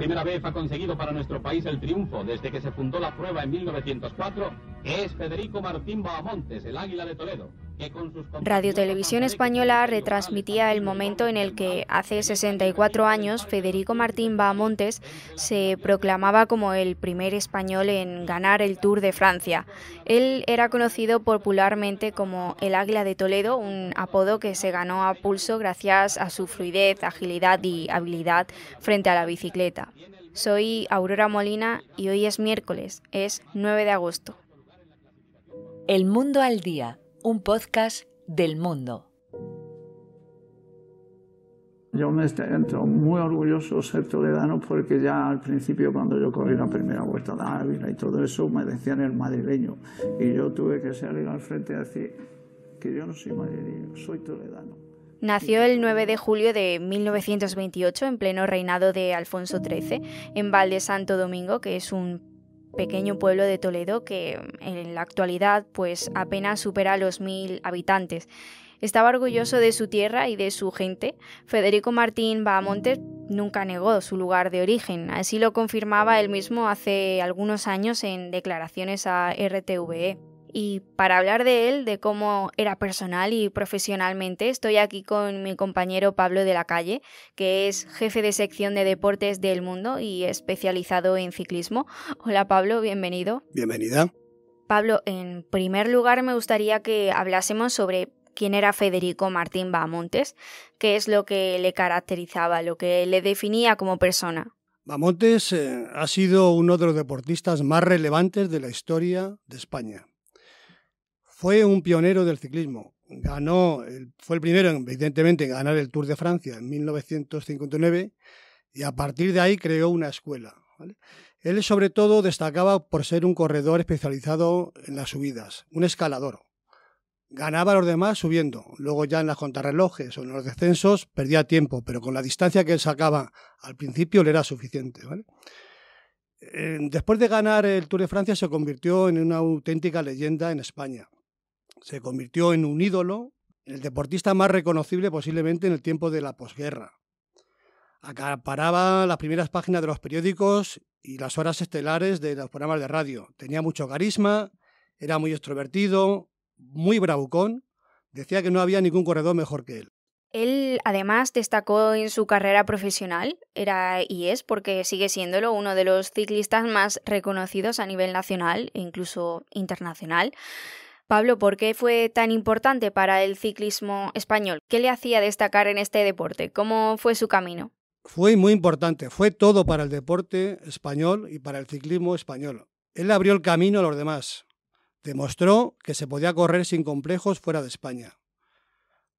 primera vez ha conseguido para nuestro país el triunfo desde que se fundó la prueba en 1904 es Federico Martín Bahamontes, el Águila de Toledo. Radio Televisión Española retransmitía el momento en el que, hace 64 años, Federico Martín Baamontes se proclamaba como el primer español en ganar el Tour de Francia. Él era conocido popularmente como el Águila de Toledo, un apodo que se ganó a pulso gracias a su fluidez, agilidad y habilidad frente a la bicicleta. Soy Aurora Molina y hoy es miércoles, es 9 de agosto. El mundo al día un podcast del mundo. Yo me este, entro muy orgulloso de ser toledano porque ya al principio cuando yo corrí la primera vuelta de Ávila y todo eso me decían el madrileño y yo tuve que salir al frente y decir que yo no soy madrileño, soy toledano. Nació el 9 de julio de 1928 en pleno reinado de Alfonso XIII en Valde Santo Domingo, que es un pequeño pueblo de Toledo que en la actualidad pues apenas supera los mil habitantes. Estaba orgulloso de su tierra y de su gente. Federico Martín Bahamontes nunca negó su lugar de origen, así lo confirmaba él mismo hace algunos años en declaraciones a RTVE. Y para hablar de él, de cómo era personal y profesionalmente, estoy aquí con mi compañero Pablo de la Calle, que es jefe de sección de deportes del mundo y especializado en ciclismo. Hola Pablo, bienvenido. Bienvenida. Pablo, en primer lugar me gustaría que hablásemos sobre quién era Federico Martín Bamontes, qué es lo que le caracterizaba, lo que le definía como persona. Bamontes eh, ha sido uno de los deportistas más relevantes de la historia de España fue un pionero del ciclismo. Ganó, fue el primero, evidentemente, en ganar el Tour de Francia en 1959 y a partir de ahí creó una escuela. Él sobre todo destacaba por ser un corredor especializado en las subidas, un escalador. Ganaba a los demás subiendo, luego ya en las contrarrelojes o en los descensos perdía tiempo, pero con la distancia que él sacaba al principio le era suficiente. Eh, después de ganar el Tour de Francia se convirtió en una auténtica leyenda en España se convirtió en un ídolo, el deportista más reconocible posiblemente en el tiempo de la posguerra. Acaparaba las primeras páginas de los periódicos y las horas estelares de los programas de radio. Tenía mucho carisma, era muy extrovertido, muy bravucón. Decía que no había ningún corredor mejor que él. Él además destacó en su carrera profesional, era y es, porque sigue siéndolo uno de los ciclistas más reconocidos a nivel nacional e incluso internacional. Pablo, ¿por qué fue tan importante para el ciclismo español? ¿Qué le hacía destacar en este deporte? ¿Cómo fue su camino? Fue muy importante, fue todo para el deporte español y para el ciclismo español. Él abrió el camino a los demás, demostró que se podía correr sin complejos fuera de España.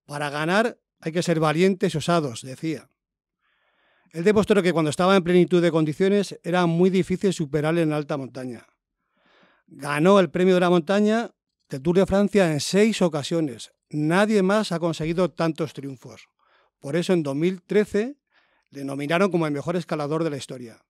Para ganar hay que ser valientes y osados, decía. Él demostró que cuando estaba en plenitud de condiciones era muy difícil superarle en la alta montaña. Ganó el premio de la montaña del Tour de Francia en seis ocasiones. Nadie más ha conseguido tantos triunfos. Por eso en 2013 le nominaron como el mejor escalador de la historia.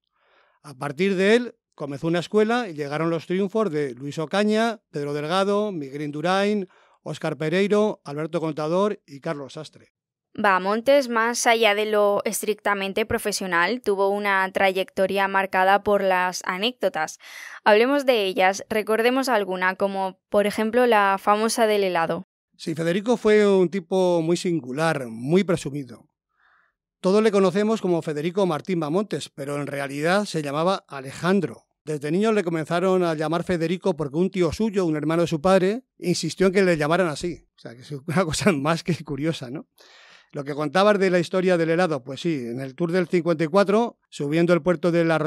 A partir de él comenzó una escuela y llegaron los triunfos de Luis Ocaña, Pedro Delgado, Miguel Indurain, Óscar Pereiro, Alberto Contador y Carlos Sastre. Bamontes, más allá de lo estrictamente profesional, tuvo una trayectoria marcada por las anécdotas. Hablemos de ellas, recordemos alguna, como por ejemplo la famosa del helado. Sí, Federico fue un tipo muy singular, muy presumido. Todos le conocemos como Federico Martín Bamontes, pero en realidad se llamaba Alejandro. Desde niño le comenzaron a llamar Federico porque un tío suyo, un hermano de su padre, insistió en que le llamaran así. O sea, que es una cosa más que curiosa, ¿no? Lo que contabas de la historia del helado, pues sí, en el Tour del 54, subiendo el puerto del La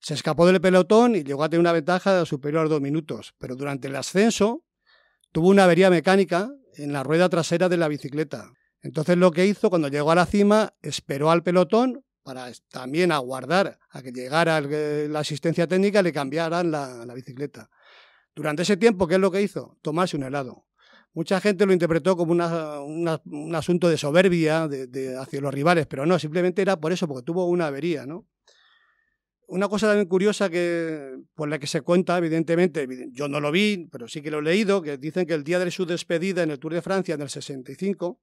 se escapó del pelotón y llegó a tener una ventaja superior a dos minutos, pero durante el ascenso tuvo una avería mecánica en la rueda trasera de la bicicleta. Entonces lo que hizo cuando llegó a la cima, esperó al pelotón para también aguardar a que llegara eh, la asistencia técnica y le cambiaran la, la bicicleta. Durante ese tiempo, ¿qué es lo que hizo? Tomarse un helado. Mucha gente lo interpretó como un asunto de soberbia hacia los rivales, pero no, simplemente era por eso, porque tuvo una avería, ¿no? Una cosa también curiosa que, por la que se cuenta, evidentemente, yo no lo vi, pero sí que lo he leído, que dicen que el día de su despedida en el Tour de Francia en el 65,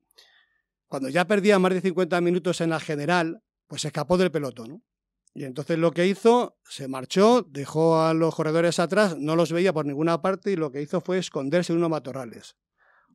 cuando ya perdía más de 50 minutos en la general, pues escapó del pelotón. Y entonces lo que hizo, se marchó, dejó a los corredores atrás, no los veía por ninguna parte y lo que hizo fue esconderse en unos matorrales.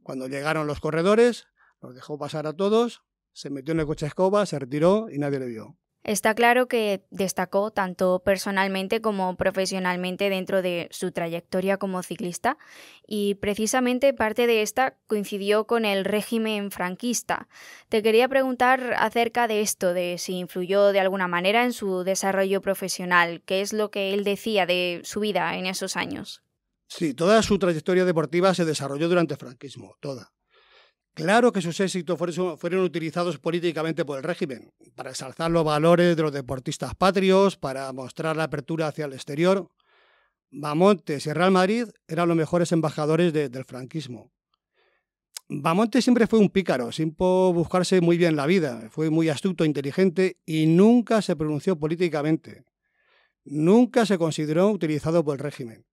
Cuando llegaron los corredores, los dejó pasar a todos, se metió en el coche escoba, se retiró y nadie le vio. Está claro que destacó tanto personalmente como profesionalmente dentro de su trayectoria como ciclista y precisamente parte de esta coincidió con el régimen franquista. Te quería preguntar acerca de esto, de si influyó de alguna manera en su desarrollo profesional, qué es lo que él decía de su vida en esos años. Sí, toda su trayectoria deportiva se desarrolló durante el franquismo, toda. Claro que sus éxitos fueron utilizados políticamente por el régimen, para exalzar los valores de los deportistas patrios, para mostrar la apertura hacia el exterior. Bamontes y Real Madrid eran los mejores embajadores del franquismo. Bamontes siempre fue un pícaro, sin buscarse muy bien la vida, fue muy astuto, e inteligente y nunca se pronunció políticamente. Nunca se consideró utilizado por el régimen.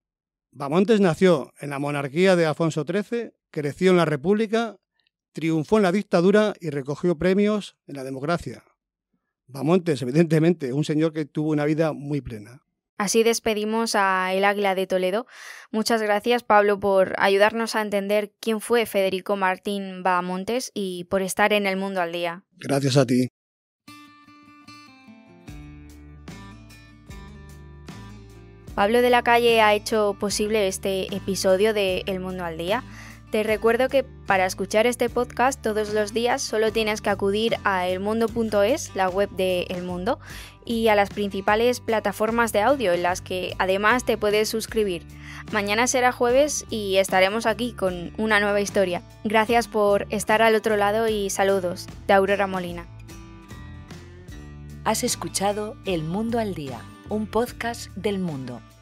Bamontes nació en la monarquía de Afonso XIII, creció en la República, triunfó en la dictadura y recogió premios en la democracia. Bamontes, evidentemente, un señor que tuvo una vida muy plena. Así despedimos a El Águila de Toledo. Muchas gracias, Pablo, por ayudarnos a entender quién fue Federico Martín Bamontes y por estar en el mundo al día. Gracias a ti. Pablo de la Calle ha hecho posible este episodio de El Mundo al Día. Te recuerdo que para escuchar este podcast todos los días solo tienes que acudir a elmundo.es, la web de El Mundo, y a las principales plataformas de audio en las que además te puedes suscribir. Mañana será jueves y estaremos aquí con una nueva historia. Gracias por estar al otro lado y saludos de Aurora Molina. Has escuchado El Mundo al Día un podcast del mundo.